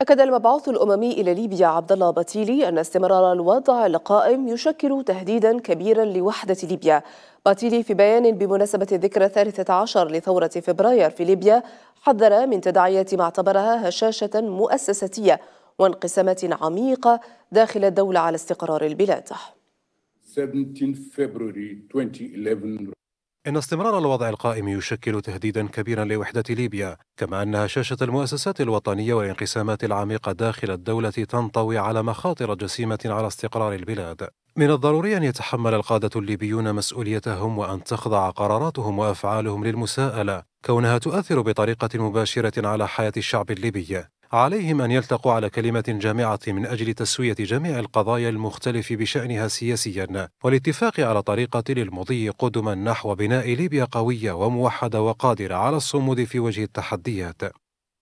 أكد المبعوث الأممي إلى ليبيا عبد الله باتيلي أن استمرار الوضع القائم يشكل تهديدا كبيرا لوحدة ليبيا. باتيلي في بيان بمناسبة الذكرى الثالثة عشر لثورة فبراير في ليبيا حذر من تداعيات ما اعتبرها هشاشة مؤسساتية وانقسامات عميقة داخل الدولة على استقرار البلاد. 17 February 2011 إن استمرار الوضع القائم يشكل تهديدا كبيرا لوحدة ليبيا كما أن هشاشة المؤسسات الوطنية والانقسامات العميقة داخل الدولة تنطوي على مخاطر جسيمة على استقرار البلاد من الضروري أن يتحمل القادة الليبيون مسؤوليتهم وأن تخضع قراراتهم وأفعالهم للمساءلة كونها تؤثر بطريقة مباشرة على حياة الشعب الليبي عليهم أن يلتقوا على كلمة جامعة من أجل تسوية جميع القضايا المختلف بشأنها سياسيا والاتفاق على طريقة للمضي قدما نحو بناء ليبيا قوية وموحدة وقادرة على الصمود في وجه التحديات